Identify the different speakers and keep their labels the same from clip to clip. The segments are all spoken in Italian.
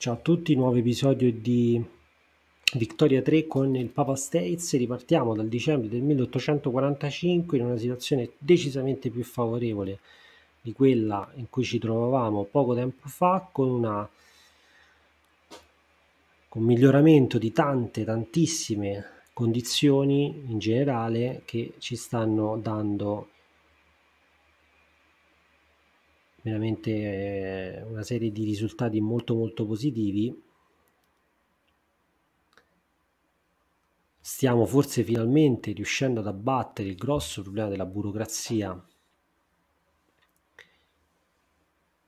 Speaker 1: Ciao a tutti, nuovo episodio di Victoria 3 con il Papa States. Ripartiamo dal dicembre del 1845 in una situazione decisamente più favorevole di quella in cui ci trovavamo poco tempo fa, con, una, con un miglioramento di tante, tantissime condizioni in generale che ci stanno dando veramente eh, una serie di risultati molto molto positivi. Stiamo forse finalmente riuscendo ad abbattere il grosso problema della burocrazia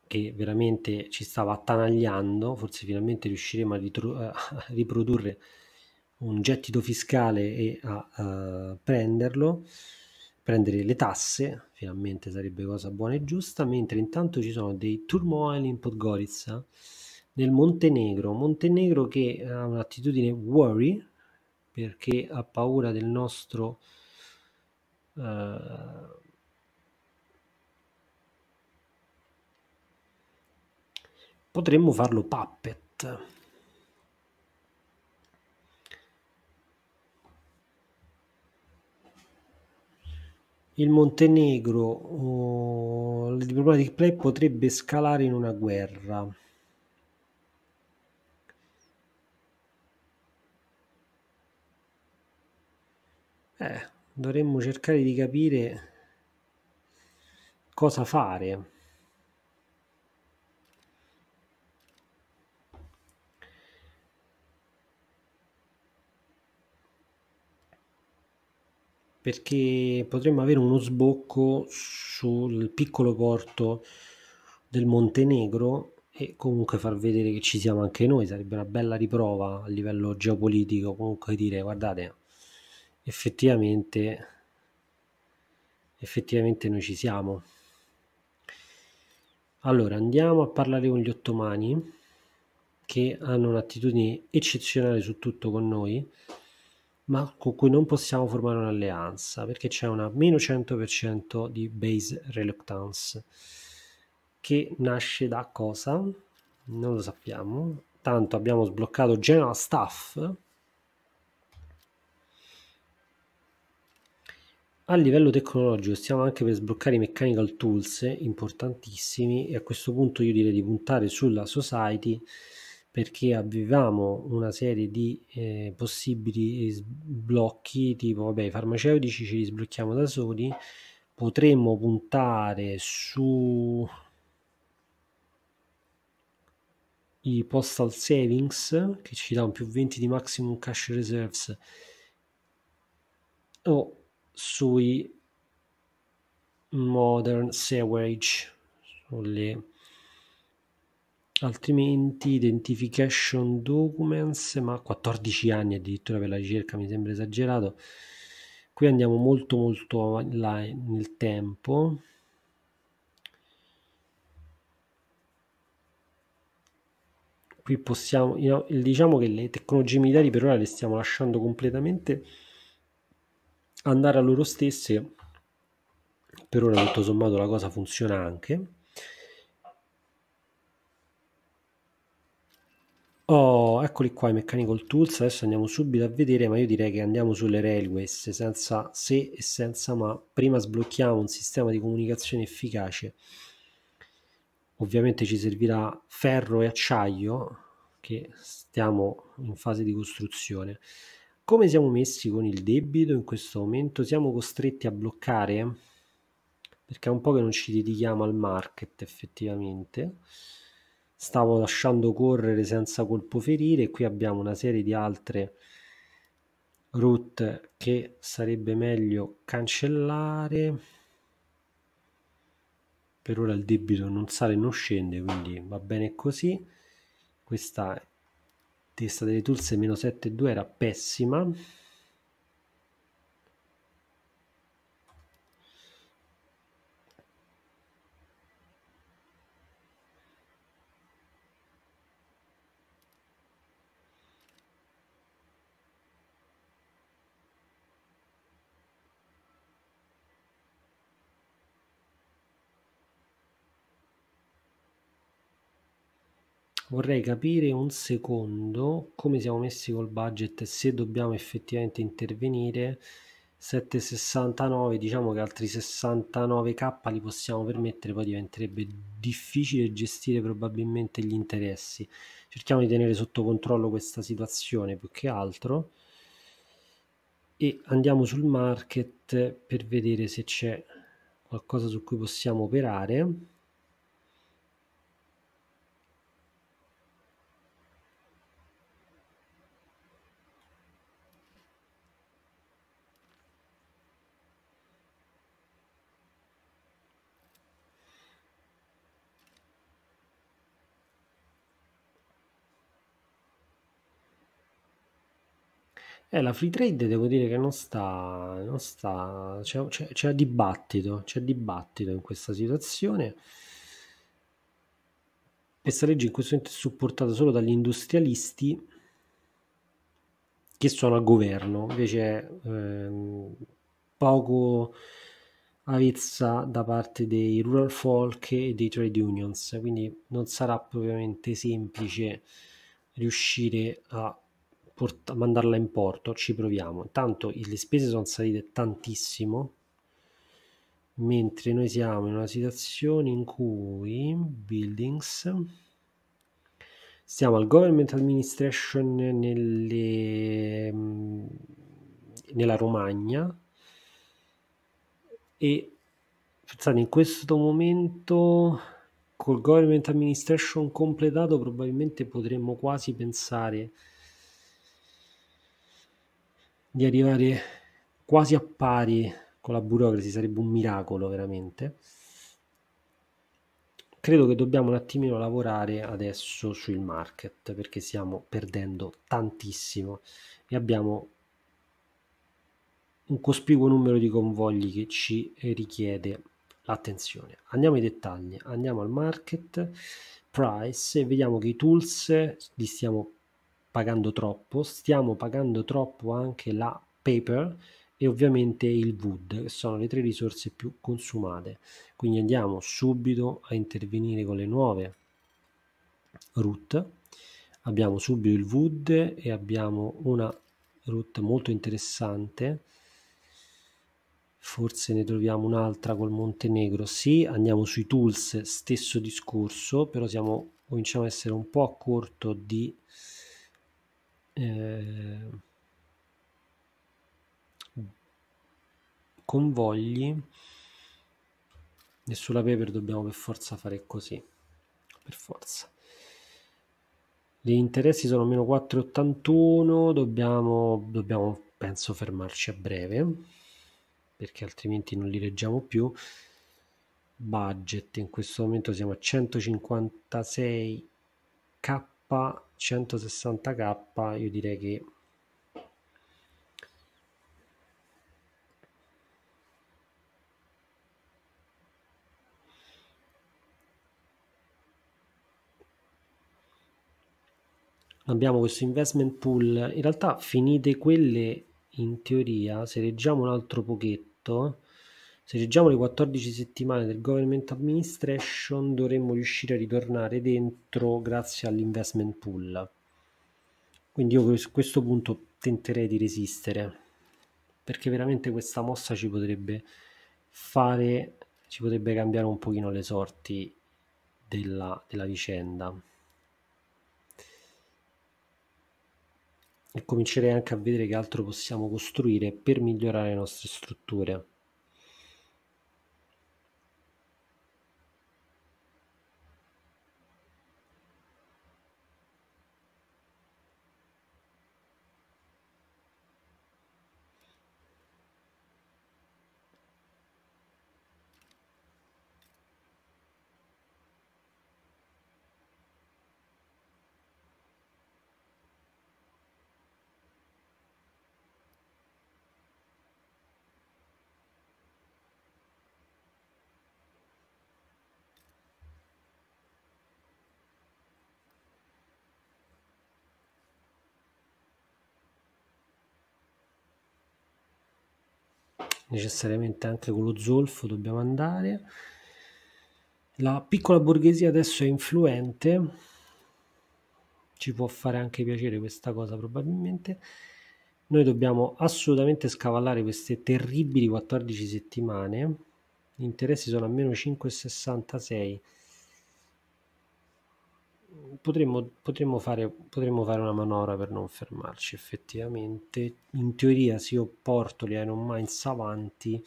Speaker 1: che veramente ci stava attanagliando, forse finalmente riusciremo a, a riprodurre un gettito fiscale e a, a eh, prenderlo prendere le tasse, finalmente sarebbe cosa buona e giusta, mentre intanto ci sono dei turmoil in Podgorica, nel Montenegro, Montenegro che ha un'attitudine worry perché ha paura del nostro... Uh, potremmo farlo puppet il Montenegro, oh, le diplomatic play potrebbe scalare in una guerra. Eh, dovremmo cercare di capire cosa fare. perché potremmo avere uno sbocco sul piccolo porto del Montenegro e comunque far vedere che ci siamo anche noi sarebbe una bella riprova a livello geopolitico comunque dire guardate effettivamente effettivamente noi ci siamo allora andiamo a parlare con gli ottomani che hanno un'attitudine eccezionale su tutto con noi ma con cui non possiamo formare un'alleanza perché c'è una meno 100% di base reluctance che nasce da cosa? Non lo sappiamo. Tanto abbiamo sbloccato General Staff a livello tecnologico stiamo anche per sbloccare i mechanical tools importantissimi e a questo punto io direi di puntare sulla society perché avevamo una serie di eh, possibili sblocchi tipo vabbè i farmaceutici ce li sblocchiamo da soli potremmo puntare su i postal savings che ci danno più 20 di maximum cash reserves o sui modern sewage sulle altrimenti identification documents ma 14 anni addirittura per la ricerca mi sembra esagerato qui andiamo molto molto là nel tempo qui possiamo diciamo che le tecnologie militari per ora le stiamo lasciando completamente andare a loro stesse per ora tutto sommato la cosa funziona anche Oh, eccoli qua i Mechanical Tools, adesso andiamo subito a vedere, ma io direi che andiamo sulle Railways senza se e senza ma, prima sblocchiamo un sistema di comunicazione efficace. Ovviamente ci servirà ferro e acciaio, che stiamo in fase di costruzione. Come siamo messi con il debito in questo momento? Siamo costretti a bloccare, perché è un po' che non ci dedichiamo al market effettivamente, stavo lasciando correre senza colpo ferire qui abbiamo una serie di altre root che sarebbe meglio cancellare per ora il debito non sale e non scende quindi va bene così questa testa delle tulse meno 7,2 era pessima Vorrei capire un secondo come siamo messi col budget e se dobbiamo effettivamente intervenire. 769, diciamo che altri 69k li possiamo permettere, poi diventerebbe difficile gestire probabilmente gli interessi. Cerchiamo di tenere sotto controllo questa situazione più che altro e andiamo sul market per vedere se c'è qualcosa su cui possiamo operare. Eh, la free trade devo dire che non sta, non sta c'è, c'è, c'è, dibattito, c'è dibattito in questa situazione. Questa legge in questo momento è supportata solo dagli industrialisti che sono a governo, invece ehm, poco avvezza da parte dei rural folk e dei trade unions, quindi non sarà propriamente semplice riuscire a port- mandarla in porto, ci proviamo. Intanto le spese sono salite tantissimo, mentre noi siamo in una situazione in cui buildings siamo al government administration nelle, mm, nella Romagna e pensate in questo momento col government administration completato probabilmente potremmo quasi pensare di arrivare quasi a pari con la burocrazia sarebbe un miracolo veramente. Credo che dobbiamo un attimino lavorare adesso sul market perché stiamo perdendo tantissimo e abbiamo un cospicuo numero di convogli che ci richiede l'attenzione. Andiamo ai dettagli, andiamo al market, price e vediamo che i tools li stiamo pagando troppo, stiamo pagando troppo anche la paper e ovviamente il wood, che sono le tre risorse più consumate. Quindi andiamo subito a intervenire con le nuove root. Abbiamo subito il wood e abbiamo una root molto interessante. Forse ne troviamo un'altra col Montenegro. Sì, andiamo sui tools, stesso discorso, però siamo, cominciamo a essere un po' a corto di Ehm, convogli e sulla paper dobbiamo per forza fare così per forza gli interessi sono meno 4,81 dobbiamo, dobbiamo penso fermarci a breve perché altrimenti non li leggiamo più budget in questo momento siamo a 156k 160k io direi che abbiamo questo investment pool in realtà finite quelle in teoria se leggiamo un altro pochetto se leggiamo le 14 settimane del government administration dovremmo riuscire a ritornare dentro grazie all'investment pool. Quindi io a questo punto tenterei di resistere perché veramente questa mossa ci potrebbe fare, ci potrebbe cambiare un pochino le sorti della, della vicenda. e comincerei anche a vedere che altro possiamo costruire per migliorare le nostre strutture. necessariamente anche con lo zolfo dobbiamo andare. La piccola borghesia adesso è influente, ci può fare anche piacere questa cosa probabilmente. Noi dobbiamo assolutamente scavallare queste terribili 14 settimane. Gli interessi sono almeno 5,66 potremmo, potremmo, fare, potremmo fare una manovra per non fermarci effettivamente. In teoria, se io porto gli Iron Minds avanti,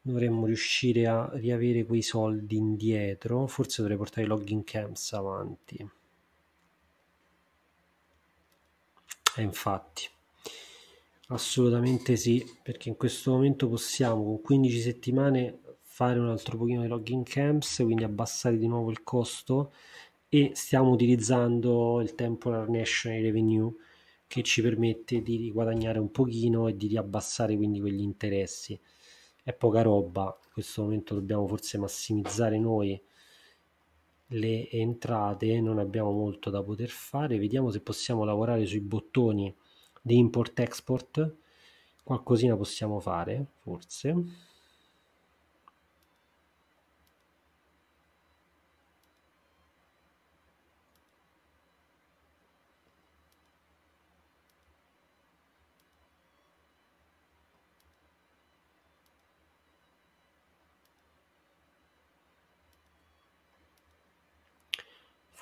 Speaker 1: dovremmo riuscire a riavere quei soldi indietro. Forse dovrei portare i login camps avanti. E eh, infatti, assolutamente sì, perché in questo momento possiamo con 15 settimane fare un altro pochino di login camps, quindi abbassare di nuovo il costo e stiamo utilizzando il temporal national revenue che ci permette di riguadagnare un pochino e di riabbassare quindi quegli interessi. È poca roba, in questo momento dobbiamo forse massimizzare noi le entrate, non abbiamo molto da poter fare, vediamo se possiamo lavorare sui bottoni di import-export, qualcosina possiamo fare forse.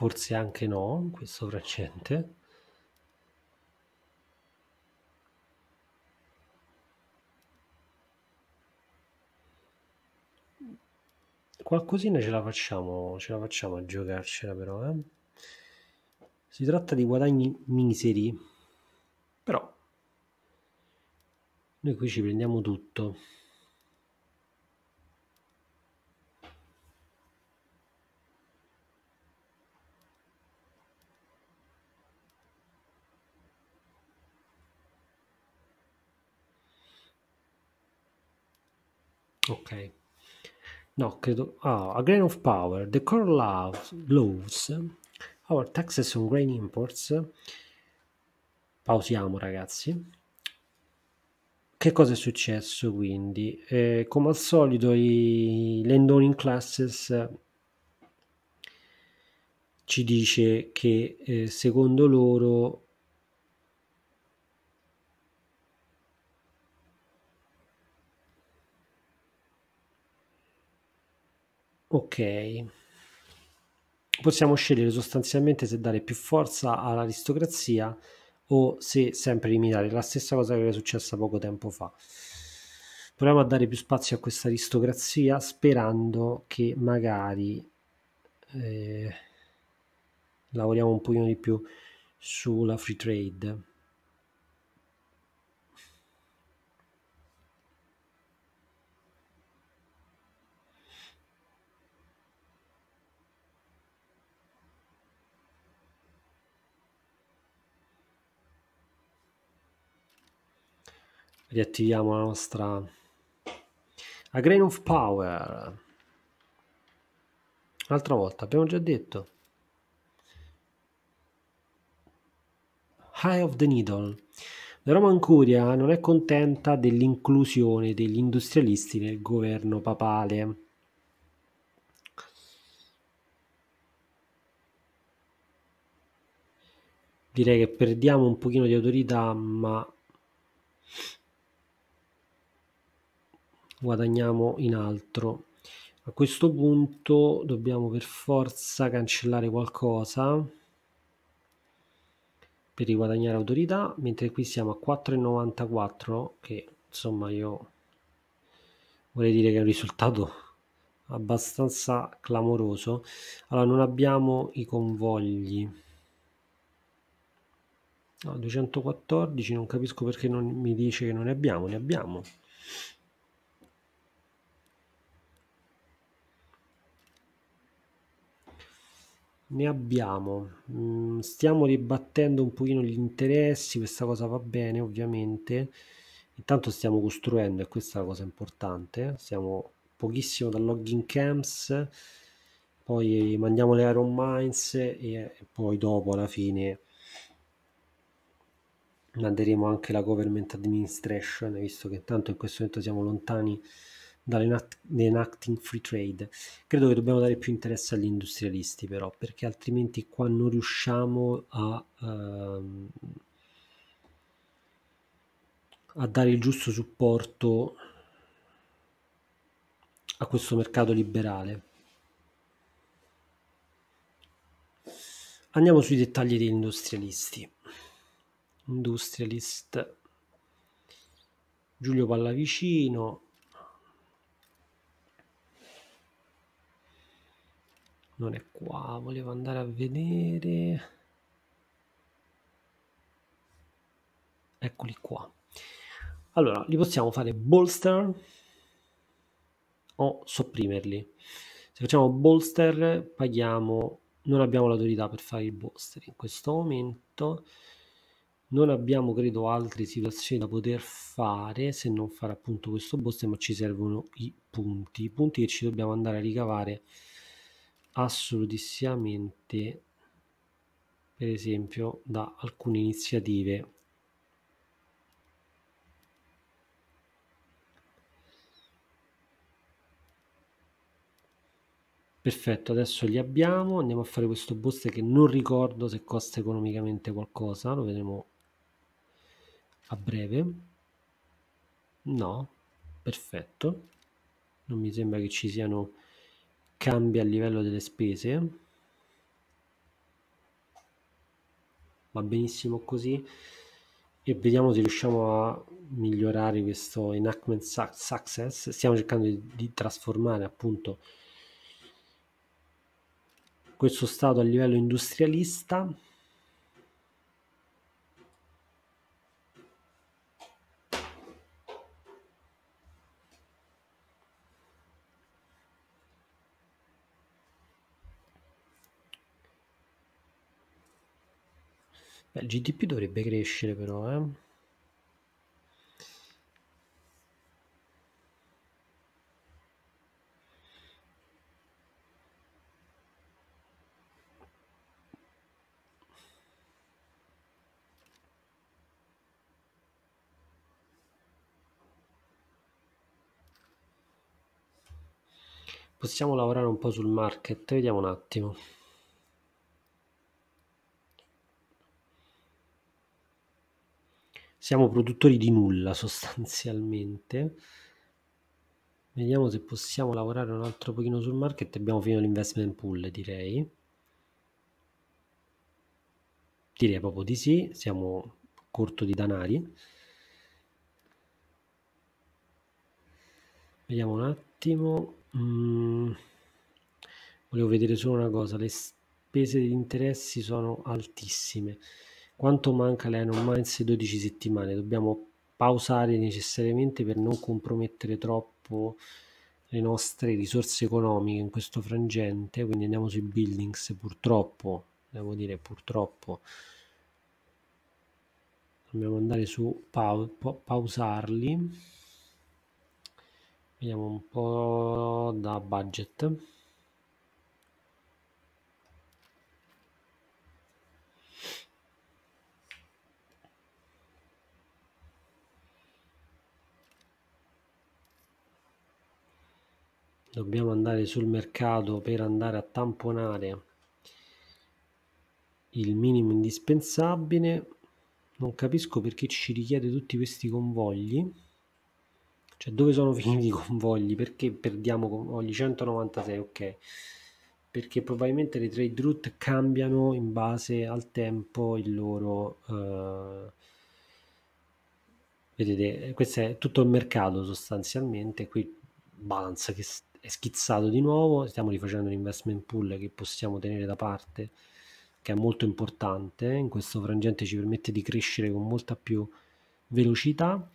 Speaker 1: forse anche no, questo frangente Qualcosina ce la facciamo, ce la facciamo a giocarcela però, eh? Si tratta di guadagni miseri, però noi qui ci prendiamo tutto. ok no credo ah a grain of power the core laws, laws our taxes on grain imports pausiamo ragazzi che cosa è successo quindi? Eh, come al solito i Lendoning Classes ci dice che eh, secondo loro Ok. Possiamo scegliere sostanzialmente se dare più forza all'aristocrazia o se sempre eliminare la stessa cosa che era successa poco tempo fa. Proviamo a dare più spazio a questa aristocrazia sperando che magari eh, lavoriamo un pochino di più sulla free trade. riattiviamo la nostra a grain of power un'altra volta abbiamo già detto High of the Needle la Roman Curia non è contenta dell'inclusione degli industrialisti nel governo papale direi che perdiamo un pochino di autorità ma guadagniamo in altro a questo punto dobbiamo per forza cancellare qualcosa per riguadagnare autorità mentre qui siamo a 4,94 che insomma io vorrei dire che è un risultato abbastanza clamoroso allora non abbiamo i convogli no, 214 non capisco perché non mi dice che non ne abbiamo ne abbiamo Ne abbiamo, mm, stiamo ribattendo un pochino gli interessi, questa cosa va bene ovviamente, intanto stiamo costruendo e questa è la cosa importante, eh. siamo pochissimo da logging camps, poi mandiamo le Iron Mines e poi dopo alla fine manderemo anche la government administration, visto che intanto in questo momento siamo lontani dall'enacting free trade. Credo che dobbiamo dare più interesse agli industrialisti però, perché altrimenti qua non riusciamo a, uh, a dare il giusto supporto a questo mercato liberale. Andiamo sui dettagli degli industrialisti. Industrialist Giulio Pallavicino, non è qua, volevo andare a vedere. Eccoli qua. Allora, li possiamo fare bolster o sopprimerli. Se facciamo bolster, paghiamo, non abbiamo l'autorità per fare il bolster in questo momento. Non abbiamo, credo, altre situazioni da poter fare se non fare appunto questo bolster, ma ci servono i punti, i punti che ci dobbiamo andare a ricavare assolutissimamente per esempio da alcune iniziative Perfetto, adesso li abbiamo, andiamo a fare questo boost che non ricordo se costa economicamente qualcosa, lo vedremo a breve. No, perfetto, non mi sembra che ci siano cambia a livello delle spese va benissimo così e vediamo se riusciamo a migliorare questo enactment success stiamo cercando di, di trasformare appunto questo stato a livello industrialista il GDP dovrebbe crescere però, eh. Possiamo lavorare un po' sul market, vediamo un attimo. siamo produttori di nulla sostanzialmente. Vediamo se possiamo lavorare un altro pochino sul market. Abbiamo finito l'investment pool, direi. Direi proprio di sì, siamo corto di danari. Vediamo un attimo. Mm. Volevo vedere solo una cosa, le spese di interessi sono altissime. Quanto manca alle Iron Minds 12 settimane? Dobbiamo pausare necessariamente per non compromettere troppo le nostre risorse economiche in questo frangente, quindi andiamo sui buildings purtroppo, devo dire purtroppo, dobbiamo andare su pa pausarli, vediamo un po' da budget. dobbiamo andare sul mercato per andare a tamponare il minimo indispensabile non capisco perché ci richiede tutti questi convogli cioè dove sono finiti i convogli perché perdiamo convogli 196 ok perché probabilmente le trade route cambiano in base al tempo il loro eh... vedete questo è tutto il mercato sostanzialmente qui balance che è schizzato di nuovo, stiamo rifacendo un investment pool che possiamo tenere da parte, che è molto importante, in questo frangente ci permette di crescere con molta più velocità.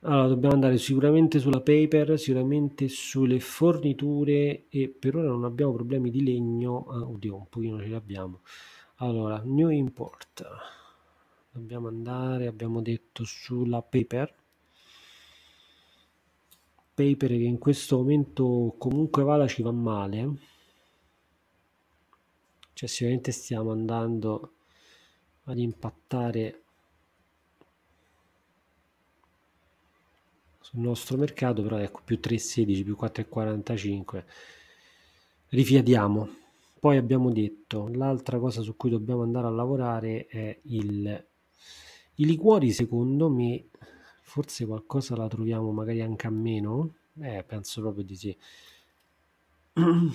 Speaker 1: Allora, dobbiamo andare sicuramente sulla paper, sicuramente sulle forniture e per ora non abbiamo problemi di legno, ah, oddio, un pochino ce l'abbiamo. Allora, new import, dobbiamo andare, abbiamo detto, sulla paper Paper che in questo momento comunque vada ci va male cioè sicuramente stiamo andando ad impattare sul nostro mercato però ecco più 3,16 più 4,45 rifiatiamo poi abbiamo detto l'altra cosa su cui dobbiamo andare a lavorare è il i liquori secondo me Forse qualcosa la troviamo magari anche a meno? Eh, penso proprio di sì.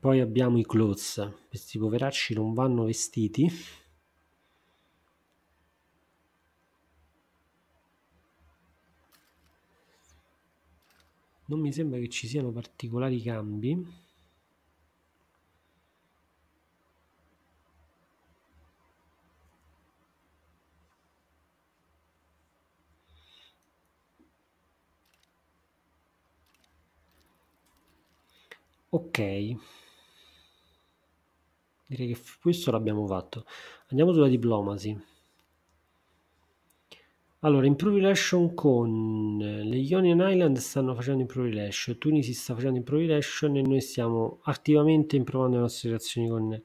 Speaker 1: Poi abbiamo i clothes, questi poveracci non vanno vestiti. Non mi sembra che ci siano particolari cambi. ok direi che questo l'abbiamo fatto andiamo sulla diplomacy allora improve relation con eh, le Ionian Island stanno facendo improve relation Tunisi sta facendo improve relation e noi stiamo attivamente improvando le nostre relazioni con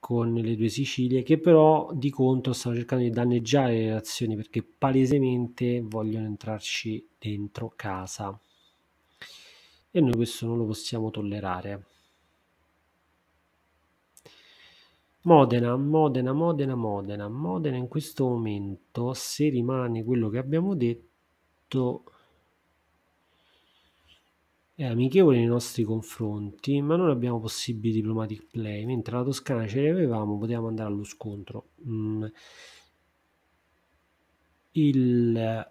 Speaker 1: con le due Sicilie che però di contro stanno cercando di danneggiare le relazioni perché palesemente vogliono entrarci dentro casa e noi questo non lo possiamo tollerare. Modena, Modena, Modena, Modena, Modena in questo momento se rimane quello che abbiamo detto è amichevole nei nostri confronti, ma non abbiamo possibili diplomatic play, mentre la Toscana ce li avevamo, potevamo andare allo scontro. Mm. Il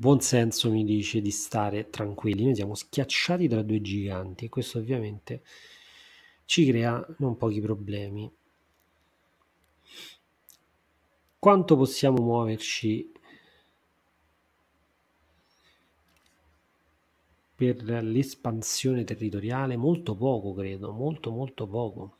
Speaker 1: buon senso mi dice di stare tranquilli, noi siamo schiacciati tra due giganti e questo ovviamente ci crea non pochi problemi. Quanto possiamo muoverci per l'espansione territoriale? Molto poco, credo, molto molto poco.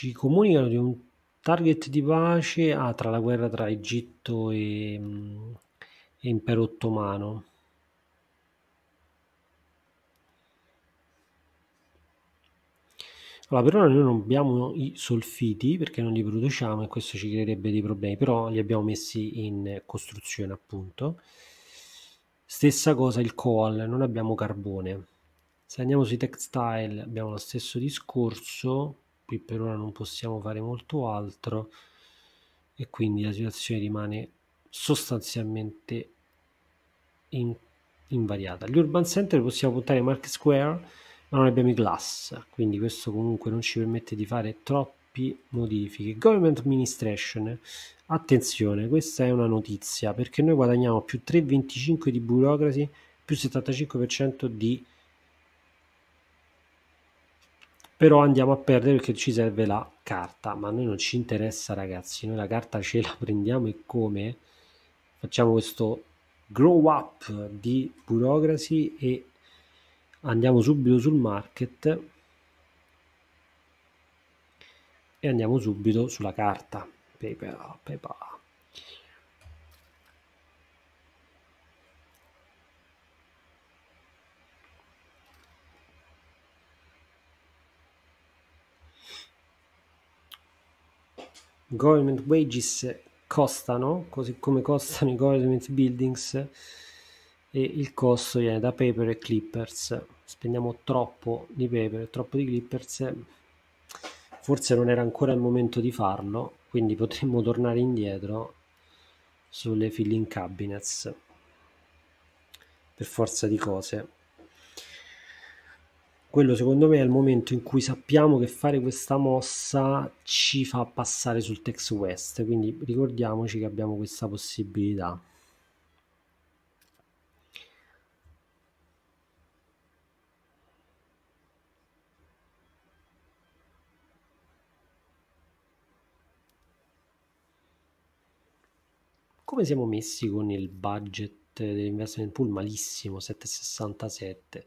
Speaker 1: ci comunicano di un target di pace ah, tra la guerra tra Egitto e, mm, e Impero Ottomano. Allora, per ora noi non abbiamo i solfiti perché non li produciamo e questo ci creerebbe dei problemi, però li abbiamo messi in costruzione appunto. Stessa cosa il coal, non abbiamo carbone. Se andiamo sui textile abbiamo lo stesso discorso, qui per ora non possiamo fare molto altro e quindi la situazione rimane sostanzialmente in, invariata. Gli urban center possiamo puntare ai market square ma non abbiamo i glass, quindi questo comunque non ci permette di fare troppi modifiche. Government administration, attenzione, questa è una notizia perché noi guadagniamo più 3,25 di burocracy più 75% di però andiamo a perdere perché ci serve la carta, ma a noi non ci interessa ragazzi, noi la carta ce la prendiamo e come facciamo questo grow up di burocracy e andiamo subito sul market e andiamo subito sulla carta PayPal, PayPal. government wages costano, così come costano i government buildings e il costo viene da paper e clippers. Spendiamo troppo di paper, troppo di clippers. Forse non era ancora il momento di farlo, quindi potremmo tornare indietro sulle filling cabinets per forza di cose quello secondo me è il momento in cui sappiamo che fare questa mossa ci fa passare sul Tex West, quindi ricordiamoci che abbiamo questa possibilità. Come siamo messi con il budget dell'investment pool? Malissimo, 767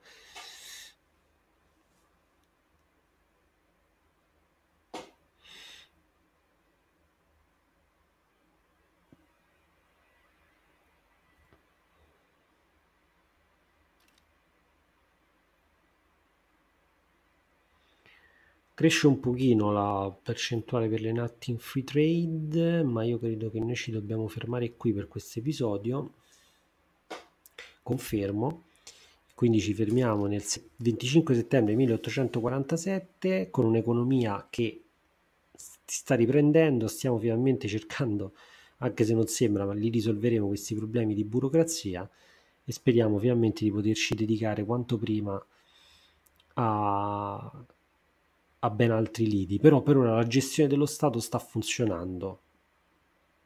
Speaker 1: Cresce un pochino la percentuale per le natti in free trade, ma io credo che noi ci dobbiamo fermare qui per questo episodio. Confermo. Quindi ci fermiamo nel 25 settembre 1847 con un'economia che si sta riprendendo, stiamo finalmente cercando, anche se non sembra, ma li risolveremo questi problemi di burocrazia e speriamo finalmente di poterci dedicare quanto prima a ha ben altri lidi, però per ora la gestione dello Stato sta funzionando.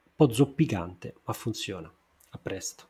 Speaker 1: Un po' zoppicante, ma funziona. A presto.